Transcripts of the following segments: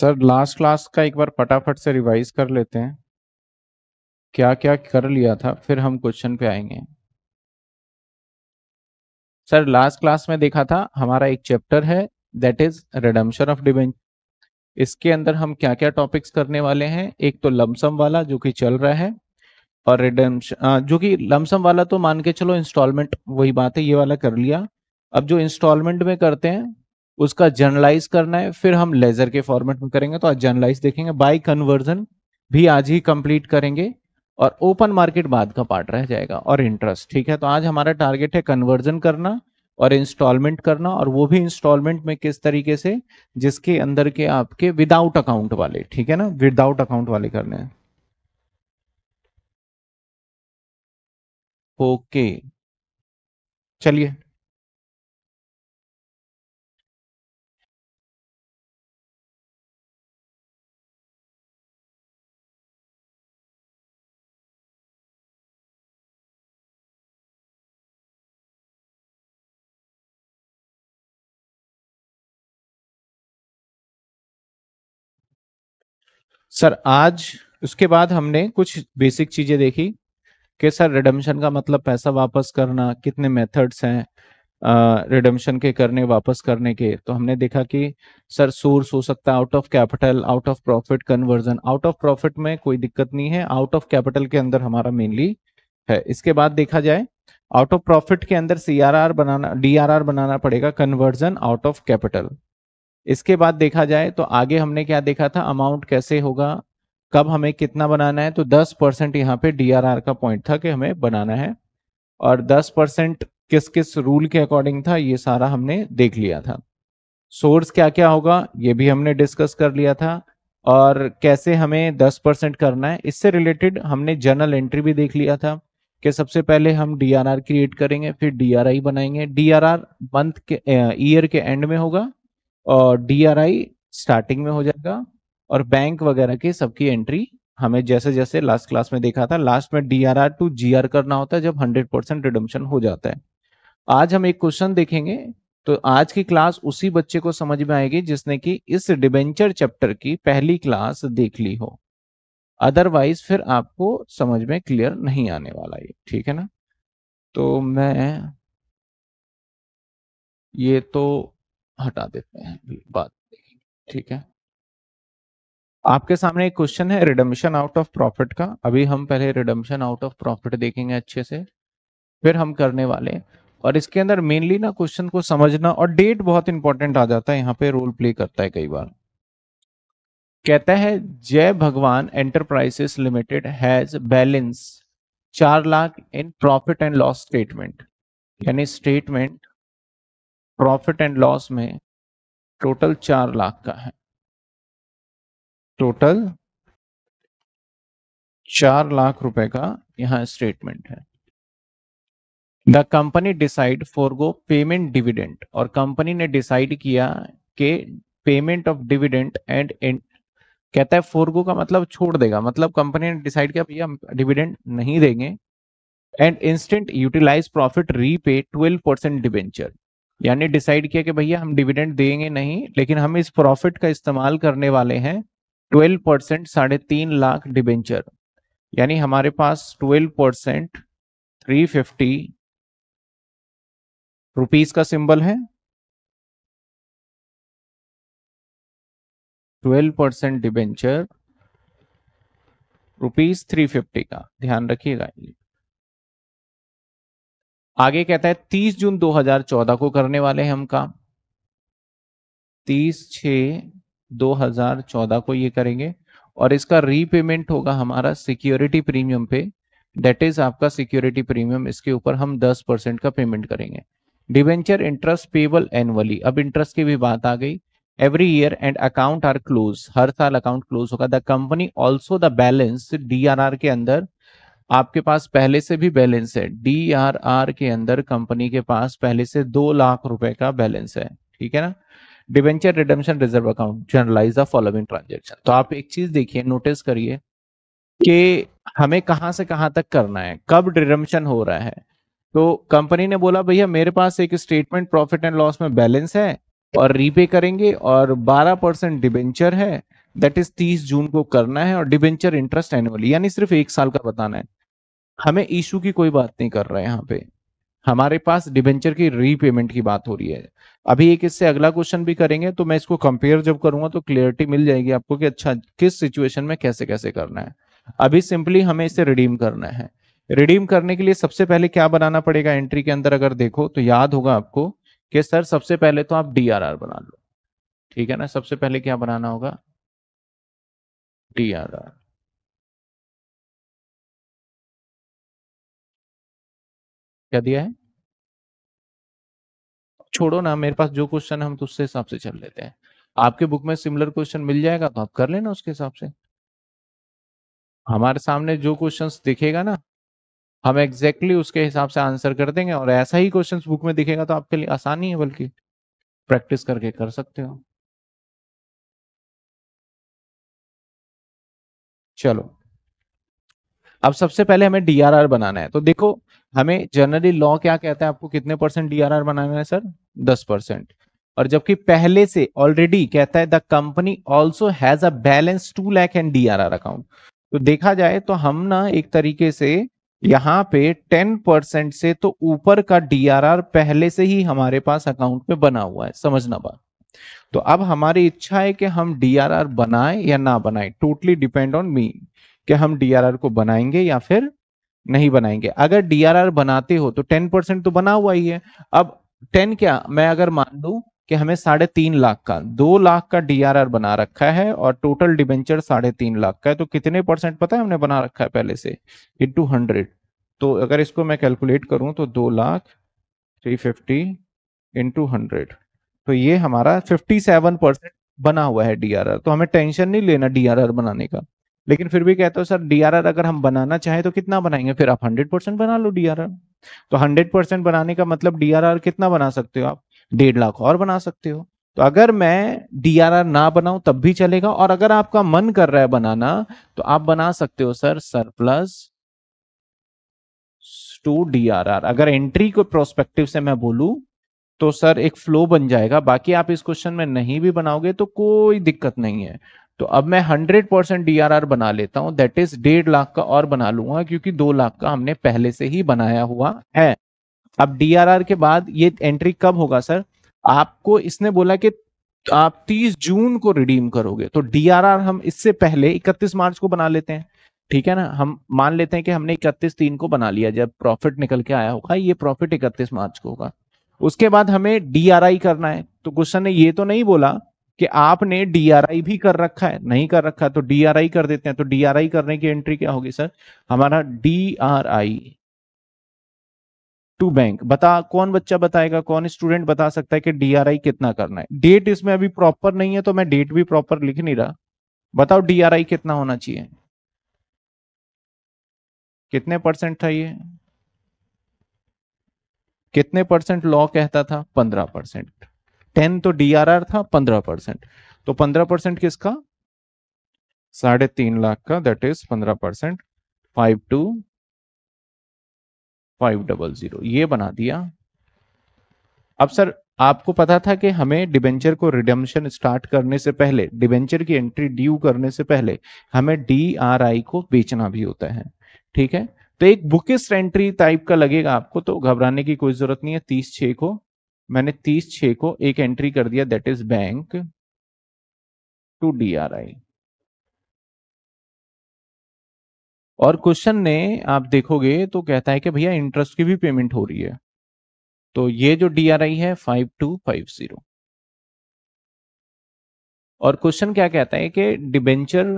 Sir last class का एक बार फटाफट से रिवाइज कर लेते हैं क्या क्या कर लिया था फिर हम क्वेश्चन पे आएंगे सर लास्ट क्लास में देखा था हमारा एक चैप्टर है that is redemption of debenture इसके अंदर हम क्या क्या टॉपिक्स करने वाले हैं एक तो लमसम वाला जो कि चल रहा है और रिडम्शन जो कि लमसम वाला तो मान के चलो इंस्टॉलमेंट वही बात है ये वाला कर लिया अब जो इंस्टॉलमेंट में करते हैं उसका जर्नलाइज करना है फिर हम लेजर के फॉर्मेट में करेंगे तो आज जर्नलाइज देखेंगे बाय कन्वर्जन भी आज ही कंप्लीट करेंगे और ओपन मार्केट बाद का पार्ट रह जाएगा और इंटरेस्ट ठीक है तो आज हमारा टारगेट है कन्वर्जन करना और इंस्टॉलमेंट करना और वो भी इंस्टॉलमेंट में किस तरीके से जिसके अंदर के आपके विदाउट अकाउंट वाले ठीक है ना विदाउट अकाउंट वाले करने हैं ओके चलिए सर आज उसके बाद हमने कुछ बेसिक चीजें देखी कि सर रिडम्शन का मतलब पैसा वापस करना कितने मेथड्स हैं रिडम्शन के करने वापस करने के तो हमने देखा कि सर सोर्स हो सकता है out of capital out of profit conversion out of profit में कोई दिक्कत नहीं है आउट ऑफ कैपिटल के अंदर हमारा मेनली है इसके बाद देखा जाए आउट ऑफ प्रॉफिट के अंदर सी बनाना डी बनाना पड़ेगा कन्वर्जन आउट ऑफ कैपिटल इसके बाद देखा जाए तो आगे हमने क्या देखा था अमाउंट कैसे होगा कब हमें कितना बनाना है तो 10 परसेंट यहाँ पे डीआरआर का पॉइंट था कि हमें बनाना है और 10 परसेंट किस किस रूल के अकॉर्डिंग था ये सारा हमने देख लिया था सोर्स क्या क्या होगा ये भी हमने डिस्कस कर लिया था और कैसे हमें 10 परसेंट करना है इससे रिलेटेड हमने जर्नल एंट्री भी देख लिया था कि सबसे पहले हम डी क्रिएट करेंगे फिर डी बनाएंगे डी मंथ के ईयर के एंड में होगा और डी स्टार्टिंग में हो जाएगा और बैंक वगैरह की सबकी एंट्री हमें जैसे जैसे लास्ट क्लास में देखा था लास्ट में D R R to G R करना होता है जब हंड्रेड परसेंट रिडम्शन हो जाता है आज हम एक क्वेश्चन देखेंगे तो आज की क्लास उसी बच्चे को समझ में आएगी जिसने कि इस डिबेंचर चैप्टर की पहली क्लास देख ली हो अदरवाइज फिर आपको समझ में क्लियर नहीं आने वाला ये ठीक है ना तो मैं ये तो हटा देते हैं बात ठीक है आपके सामने एक क्वेश्चन है रिडम्शन आउट ऑफ प्रॉफिट का अभी हम पहले रिडम्शन आउट ऑफ प्रॉफिट देखेंगे अच्छे से फिर हम करने वाले और इसके अंदर मेनली ना क्वेश्चन को समझना और डेट बहुत इंपॉर्टेंट आ जाता है यहाँ पे रोल प्ले करता है कई बार कहता है जय भगवान एंटरप्राइजेस लिमिटेड हैज बैलेंस चार lakh in profit and loss statement यानी स्टेटमेंट प्रॉफिट एंड लॉस में टोटल चार लाख का है टोटल चार लाख रुपए का यहां स्टेटमेंट है the company decide for go payment dividend और कंपनी ने डिसाइड किया कि पेमेंट ऑफ डिविडेंट एंड कहता है फोरगो का मतलब छोड़ देगा मतलब कंपनी ने डिसाइड किया भैया डिविडेंड नहीं देंगे and instant utilise profit repay 12 percent debenture यानी डिसाइड किया कि भैया हम डिविडेंड देंगे नहीं लेकिन हम इस प्रॉफिट का इस्तेमाल करने वाले हैं ट्वेल्व परसेंट साढ़े तीन लाख डिबेंचर यानी हमारे पास twelve percent three fifty rupees का सिंबल है twelve percent debenture rupees three fifty का ध्यान रखिएगा ये आगे कहता है 30 जून 2014 को करने वाले हैं हम काम 30 छ 2014 को ये करेंगे और इसका रीपेमेंट होगा हमारा security premium pay date is आपका सिक्योरिटी प्रीमियम इसके ऊपर हम 10 परसेंट का पेमेंट करेंगे डिवेंचर इंटरेस्ट पेबल एनुअली अब इंटरेस्ट की भी बात आ गई every year end account are close हर साल अकाउंट क्लोज होगा the company also the balance डी के अंदर आपके पास पहले से भी बैलेंस है डी आर आर के अंदर कंपनी के पास पहले से दो लाख रुपए का बैलेंस है ठीक है ना debenture redemption reserve account journalise the following transaction तो आप एक चीज देखिए नोटिस करिए कि हमें कहां से कहां तक करना है कब डिडम्शन हो रहा है तो कंपनी ने बोला भैया मेरे पास एक स्टेटमेंट प्रॉफिट एंड लॉस में बैलेंस है और रीपे करेंगे और 12 परसेंट डिबेंचर है दैट इज 30 जून को करना है और डिबेंचर इंटरेस्ट एनुअली यानी सिर्फ एक साल का बताना है हमें इशू की कोई बात नहीं कर रहा है यहाँ पे हमारे पास डिबेंचर की रीपेमेंट की बात हो रही है अभी एक इससे अगला क्वेश्चन भी करेंगे तो मैं इसको कंपेयर जब करूंगा तो क्लियरिटी मिल जाएगी आपको कि अच्छा किस सिचुएशन में कैसे कैसे करना है अभी सिंपली हमें इसे रिडीम करना है रिडीम करने के लिए सबसे पहले क्या बनाना पड़ेगा एंट्री के अंदर अगर देखो तो याद होगा आपको कि सर सबसे पहले तो आप डी बना लो ठीक है ना सबसे पहले क्या बनाना होगा डी क्या दिया है छोड़ो ना मेरे पास जो क्वेश्चन है हम तो उससे हिसाब से चल लेते हैं आपके बुक में सिमिलर क्वेश्चन मिल जाएगा तो आप कर लेना उसके हिसाब से हमारे सामने जो क्वेश्चंस दिखेगा ना हम एग्जैक्टली exactly उसके हिसाब से आंसर कर देंगे और ऐसा ही क्वेश्चंस बुक में दिखेगा तो आपके लिए आसानी है बल्कि प्रैक्टिस करके कर सकते हो चलो अब सबसे पहले हमें आर बनाना है तो देखो हमें जनरली लॉ क्या कहता है आपको कितने परसेंट डीआरआर बनाना है सर दस परसेंट और जबकि पहले से ऑलरेडी कहता है the company also has a balance two lakh and DRR account तो देखा जाए तो हम ना एक तरीके से यहाँ पे टेन परसेंट से तो ऊपर का डीआरआर पहले से ही हमारे पास अकाउंट में बना हुआ है समझना बात तो अब हमारी इच्छा है कि हम डीआरआर बनाए या ना बनाए टोटली डिपेंड ऑन मी कि हम डीआरआर को बनाएंगे या फिर नहीं बनाएंगे अगर डीआरआर बनाते हो तो टेन परसेंट तो बना हुआ ही है अब टेन क्या मैं अगर मान लू कि हमें साढ़े तीन लाख का दो लाख का डीआरआर बना रखा है और टोटल डिबेंचर साढ़े तीन लाख का है तो कितने परसेंट पता है हमने बना रखा है पहले से इंटू हंड्रेड तो अगर इसको मैं कैलकुलेट करूं तो दो lakh three fifty into hundred तो ये हमारा फिफ्टी सेवन परसेंट बना हुआ है डीआरआर तो हमें टेंशन नहीं लेना डीआरआर बनाने का लेकिन फिर भी कहते हो सर डीआरआर अगर हम बनाना चाहें तो कितना बनाएंगे फिर आप 100 परसेंट बना लो डीआरआर तो 100 परसेंट बनाने का मतलब डीआरआर कितना बना सकते हो आप डेढ़ लाख और बना सकते हो तो अगर मैं डीआरआर ना बनाऊं तब भी चलेगा और अगर आपका मन कर रहा है बनाना तो आप बना सकते हो सर सरप्लस टू डीआरआर अगर एंट्री को प्रोस्पेक्टिव से मैं बोलू तो सर एक फ्लो बन जाएगा बाकी आप इस क्वेश्चन में नहीं भी बनाओगे तो कोई दिक्कत नहीं है तो अब मैं 100 परसेंट डी बना लेता हूं दैट इज डेढ़ लाख का और बना लूंगा क्योंकि दो लाख का हमने पहले से ही बनाया हुआ है अब डी के बाद ये एंट्री कब होगा सर आपको इसने बोला कि आप 30 जून को रिडीम करोगे तो आर हम इससे पहले 31 मार्च को बना लेते हैं ठीक है ना हम मान लेते हैं कि हमने इकतीस तीन को बना लिया जब प्रॉफिट निकल के आया होगा ये प्रॉफिट इकतीस मार्च को होगा उसके बाद हमें आई करना है तो क्वेश्चन ने ये तो नहीं बोला कि आपने डीआरआई भी कर रखा है नहीं कर रखा तो डीआरआई कर देते हैं तो डीआरआई करने की एंट्री क्या होगी सर हमारा डीआरआई टू बैंक बता कौन बच्चा बताएगा कौन स्टूडेंट बता सकता है कि डीआरआई कितना करना है डेट इसमें अभी प्रॉपर नहीं है तो मैं डेट भी प्रॉपर लिख नहीं रहा बताओ डीआरआई कितना होना चाहिए कितने परसेंट था ये कितने परसेंट लॉ कहता था पंद्रह परसेंट टेन तो आर था पंद्रह परसेंट तो पंद्रह परसेंट किसका साढ़े तीन लाख का दैट इज पंद्रह percent five two five double zero ये बना दिया अब सर आपको पता था कि हमें डिबेंचर को रिडेम्पशन स्टार्ट करने से पहले डिबेंचर की एंट्री ड्यू करने से पहले हमें डी आर आई को बेचना भी होता है ठीक है तो एक बुकिस्ट एंट्री टाइप का लगेगा आपको तो घबराने की कोई जरूरत नहीं है तीस छे को मैंने तीस छ को एक एंट्री कर दिया that is bank to DRI और क्वेश्चन ने आप देखोगे तो कहता है कि भैया इंटरेस्ट की भी पेमेंट हो रही है तो ये जो डीआरआई है फाइव टू फाइव जीरो और क्वेश्चन क्या कहता है कि डिबेंचर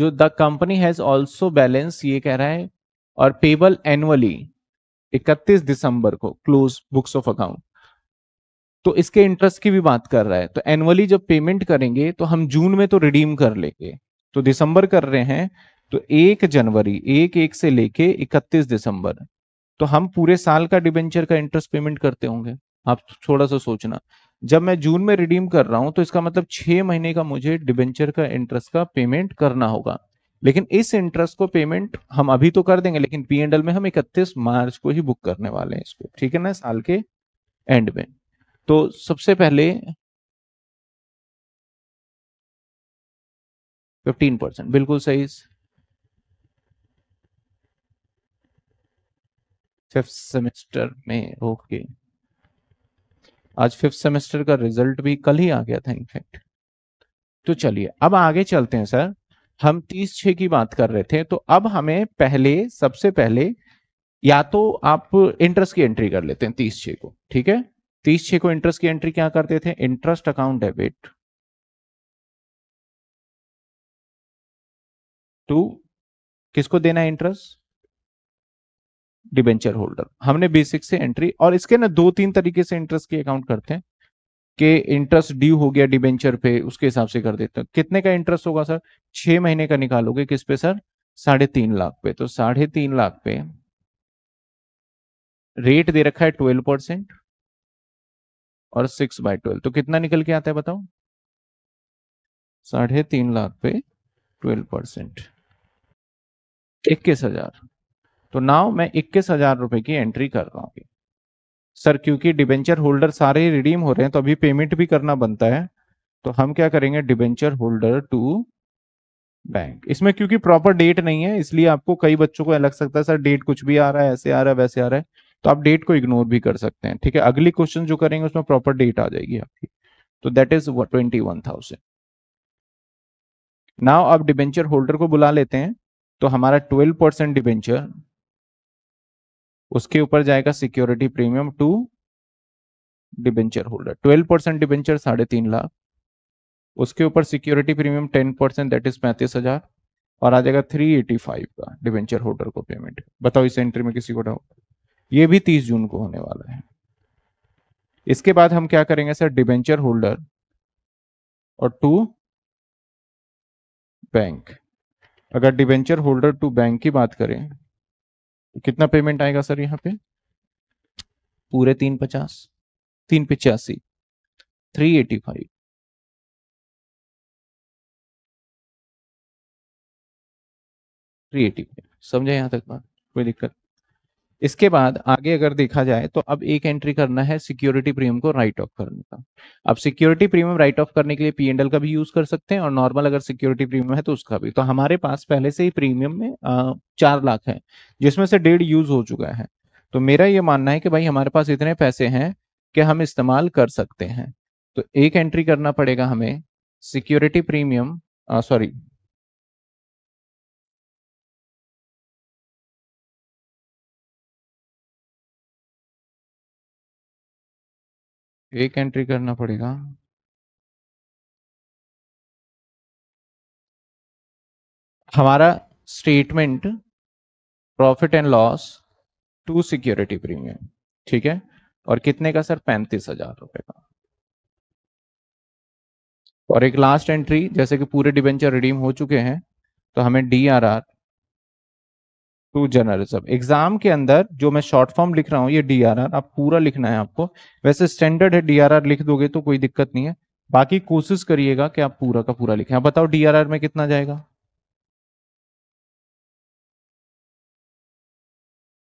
जो the company has also balance ये कह रहा है और पेबल एनुअली 31 दिसंबर को क्लोज बुक्स ऑफ अकाउंट तो इसके इंटरेस्ट की भी बात कर रहा है तो एनुअली जब पेमेंट करेंगे तो हम जून में तो रिडीम कर लेंगे तो दिसंबर कर रहे हैं तो एक जनवरी एक एक से लेके इकतीस दिसंबर तो हम पूरे साल का डिबेंचर का इंटरेस्ट पेमेंट करते होंगे आप थोड़ा सा सोचना जब मैं जून में रिडीम कर रहा हूं तो इसका मतलब छह महीने का मुझे डिबेंचर का इंटरेस्ट का पेमेंट करना होगा लेकिन इस इंटरेस्ट को पेमेंट हम अभी तो कर देंगे लेकिन पी एंडल में हम इकतीस मार्च को ही बुक करने वाले हैं इसको ठीक है ना साल के एंड में तो सबसे पहले फिफ्टीन परसेंट बिल्कुल सही फिफ्थ सेमेस्टर में ओके आज फिफ्थ सेमेस्टर का रिजल्ट भी कल ही आ गया था इनफैक्ट तो चलिए अब आगे चलते हैं सर हम तीस छे की बात कर रहे थे तो अब हमें पहले सबसे पहले या तो आप इंटरेस्ट की एंट्री कर लेते हैं तीस छे को ठीक है तीस छह को इंटरेस्ट की एंट्री क्या करते थे इंटरेस्ट अकाउंट डेबिट टू किसको देना है इंटरेस्ट डिबेंचर होल्डर हमने बेसिक से एंट्री और इसके ना दो तीन तरीके से इंटरेस्ट की अकाउंट करते हैं कि इंटरेस्ट ड्यू हो गया डिबेंचर पे उसके हिसाब से कर देते हैं कितने का इंटरेस्ट होगा सर छह महीने का निकालोगे किस पे सर साढ़े तीन लाख पे तो साढ़े तीन लाख पे रेट दे रखा है ट्वेल्व परसेंट और सिक्स बाय ट्वेल्व तो कितना निकल के आता है बताओ साढ़े तीन लाख पे ट्वेल्व परसेंट इक्कीस हजार तो नाव मैं इक्कीस हजार रुपए की एंट्री कर रहा हूँ सर क्योंकि डिबेंचर होल्डर सारे ही रिडीम हो रहे हैं तो अभी पेमेंट भी करना बनता है तो हम क्या करेंगे डिबेंचर होल्डर टू बैंक इसमें क्योंकि प्रॉपर डेट नहीं है इसलिए आपको कई बच्चों को लग सकता है सर डेट कुछ भी आ रहा है ऐसे आ रहा है वैसे आ रहा है तो आप डेट को इग्नोर भी कर सकते हैं ठीक है अगली क्वेश्चन जो करेंगे उसमें प्रॉपर डेट आ जाएगी आपकी तो that is twenty one thousand now आप डिबेंचर होल्डर को बुला लेते हैं तो हमारा ट्वेल्व परसेंट डिबेंचर उसके ऊपर जाएगा security premium to debenture holder twelve percent debenture साढ़े तीन लाख उसके ऊपर security premium ten percent that is पैंतीस हजार और आ जाएगा थ्री एटी फाइव का डिवेंचर होल्डर को पेमेंट बताओ इस एंट्री में किसी को डाउट ये भी 30 जून को होने वाला है इसके बाद हम क्या करेंगे सर डिबेंचर होल्डर और टू बैंक अगर डिबेंचर होल्डर टू बैंक की बात करें तो कितना पेमेंट आएगा सर यहाँ पे पूरे तीन पचास तीन पिचासी three eighty five three eighty five समझे यहां तक बात कोई दिक्कत इसके बाद आगे अगर देखा जाए तो अब एक एंट्री करना है सिक्योरिटी प्रीमियम को राइट ऑफ करने का अब सिक्योरिटी प्रीमियम राइट ऑफ करने के लिए पीएनडल का भी यूज कर सकते हैं और नॉर्मल अगर सिक्योरिटी प्रीमियम है तो उसका भी तो हमारे पास पहले से ही प्रीमियम में आ, चार लाख है जिसमें से डेढ़ यूज हो चुका है तो मेरा ये मानना है कि भाई हमारे पास इतने पैसे हैं कि हम इस्तेमाल कर सकते हैं तो एक एंट्री करना पड़ेगा हमें सिक्योरिटी प्रीमियम सॉरी एक एंट्री करना पड़ेगा हमारा statement profit and loss to security premium ठीक है और कितने का सर पैंतीस हजार रुपए का और एक लास्ट एंट्री जैसे कि पूरे डिबेंचर रिडीम हो चुके हैं तो हमें D R R to journalism exam के अंदर जो मैं शॉर्ट फॉर्म लिख रहा हूँ ये डी आर आर आप पूरा लिखना है आपको वैसे स्टैंडर्ड है डी आर आर लिख दोगे तो कोई दिक्कत नहीं है बाकी कोशिश करिएगा कि आप पूरा का पूरा लिखें आप बताओ डी आर आर में कितना जाएगा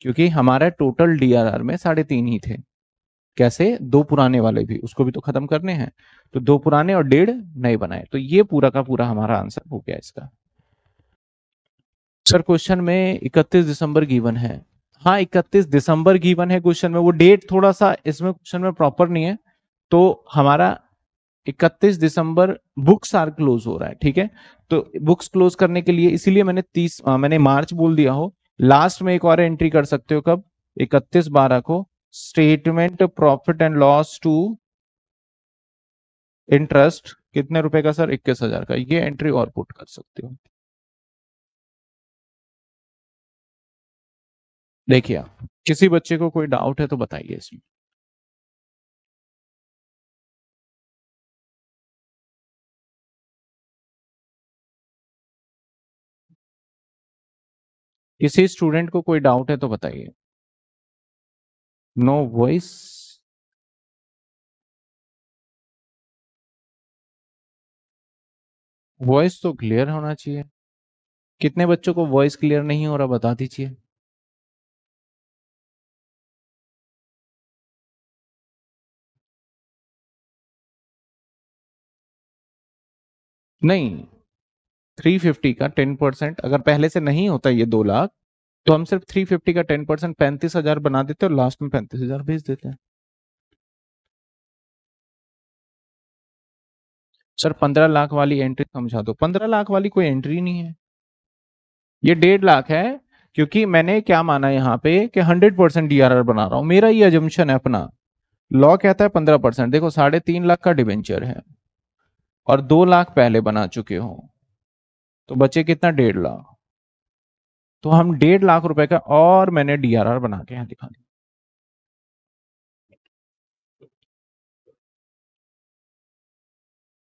क्योंकि हमारा टोटल डीआरआर में साढ़े तीन ही थे कैसे दो पुराने वाले भी उसको भी तो खत्म करने हैं तो दो पुराने और डेढ़ नए बनाए तो ये पूरा का पूरा हमारा आंसर हो गया इसका सर क्वेश्चन में 31 दिसंबर गीवन है हाँ 31 दिसंबर गीवन है क्वेश्चन में वो डेट थोड़ा सा इसमें क्वेश्चन में प्रॉपर नहीं है तो हमारा 31 दिसंबर बुक्स आर क्लोज हो रहा है ठीक है तो बुक्स क्लोज करने के लिए इसीलिए मैंने 30 आ, मैंने मार्च बोल दिया हो लास्ट में एक और एंट्री कर सकते हो कब इकतीस बारह को statement profit and loss to interest कितने रुपए का सर इक्कीस हजार का ये एंट्री और पुट कर सकते हो देखिए आप किसी बच्चे को कोई डाउट है तो बताइए इसमें किसी स्टूडेंट को कोई डाउट है तो बताइए नो वॉइस वॉइस तो क्लियर होना चाहिए कितने बच्चों को वॉइस क्लियर नहीं हो रहा बता दीजिए नहीं 350 का 10 परसेंट अगर पहले से नहीं होता ये दो लाख तो हम सिर्फ 350 का 10 परसेंट पैंतीस हजार बना देते और लास्ट में पैंतीस हजार भेज देते हैं सर पंद्रह लाख वाली एंट्री समझा दो पंद्रह लाख वाली कोई एंट्री नहीं है ये डेढ़ लाख है क्योंकि मैंने क्या माना यहाँ पे कि हंड्रेड परसेंट डी बना रहा हूं मेरा ये अजम्पन है अपना लॉ कहता है पंद्रह परसेंट देखो साढ़े तीन लाख का डिवेंचर है और दो लाख पहले बना चुके हो तो बचे कितना डेढ़ लाख तो हम डेढ़ लाख रुपए का और मैंने डीआरआर बना के यहां दिखा दिया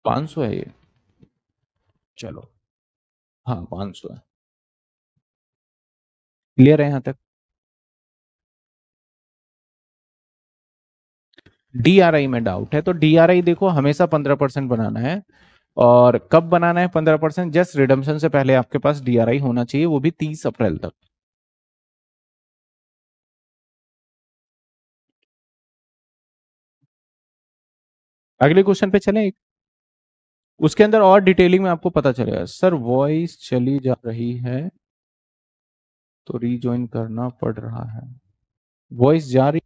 पांच सौ है ये चलो हाँ पांच सौ है क्लियर है यहां तक डीआरआई में डाउट है तो डीआरआई देखो हमेशा पंद्रह परसेंट बनाना है और कब बनाना है पंद्रह परसेंट जस्ट रिडम्शन से पहले आपके पास डीआरआई होना चाहिए वो भी तीस अप्रैल तक अगले क्वेश्चन पे चले एक उसके अंदर और डिटेलिंग में आपको पता चलेगा सर वॉइस चली जा रही है तो रीजॉइन करना पड़ रहा है वॉइस जा रही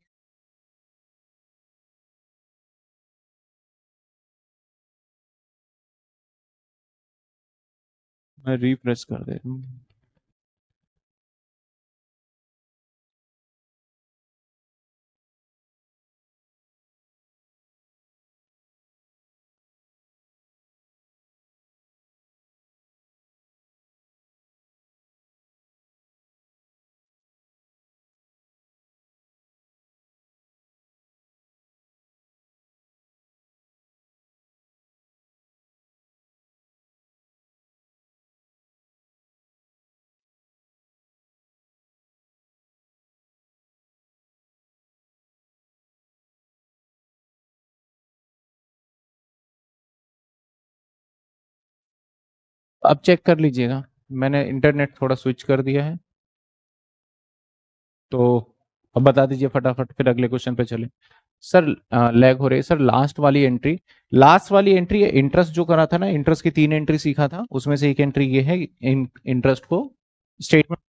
मैं रिप्रेस कर दे अब चेक कर लीजिएगा मैंने इंटरनेट थोड़ा स्विच कर दिया है तो अब बता दीजिए फटाफट फिर अगले क्वेश्चन पे चले सर लैग हो रही है सर लास्ट वाली एंट्री लास्ट वाली एंट्री इंटरेस्ट जो करा था ना इंटरेस्ट की तीन एंट्री सीखा था उसमें से एक एंट्री ये है इंटरेस्ट को स्टेटमेंट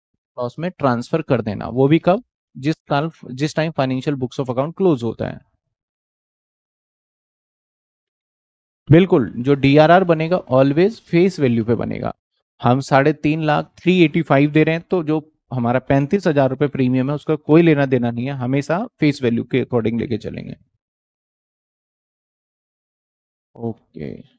लॉस में ट्रांसफर कर देना वो भी कब जिस साल जिस time financial books of account close होता है बिल्कुल जो आर बनेगा ऑलवेज फेस वैल्यू पे बनेगा हम साढ़े तीन लाख थ्री एटी फाइव दे रहे हैं तो जो हमारा पैंतीस हजार रुपये प्रीमियम है उसका कोई लेना देना नहीं है हमेशा फेस वैल्यू के अकॉर्डिंग लेके चलेंगे ओके okay.